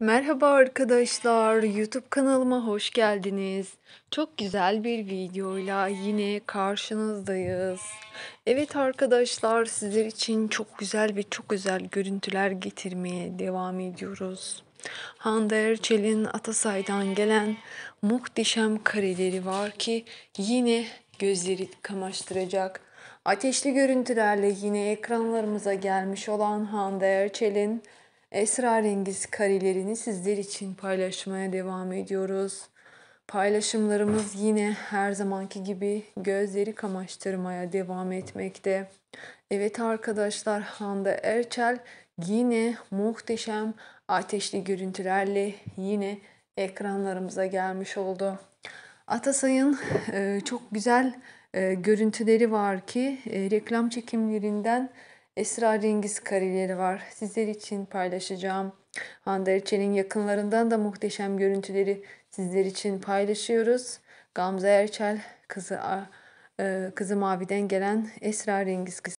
Merhaba arkadaşlar, YouTube kanalıma hoş geldiniz. Çok güzel bir videoyla yine karşınızdayız. Evet arkadaşlar, sizler için çok güzel ve çok özel görüntüler getirmeye devam ediyoruz. Hande Erçel'in Atasay'dan gelen muhteşem kareleri var ki yine gözleri kamaştıracak. Ateşli görüntülerle yine ekranlarımıza gelmiş olan Hande Erçel'in esrarengiz karelerini sizler için paylaşmaya devam ediyoruz. Paylaşımlarımız yine her zamanki gibi gözleri kamaştırmaya devam etmekte. Evet arkadaşlar Hande Erçel yine muhteşem ateşli görüntülerle yine ekranlarımıza gelmiş oldu. Atasay'ın e, çok güzel e, görüntüleri var ki e, reklam çekimlerinden esrarengiz kareleri var. Sizler için paylaşacağım. Hande Erçel'in yakınlarından da muhteşem görüntüleri sizler için paylaşıyoruz. Gamze Erçel kızı e, kızı maviden gelen esrarengiz kız.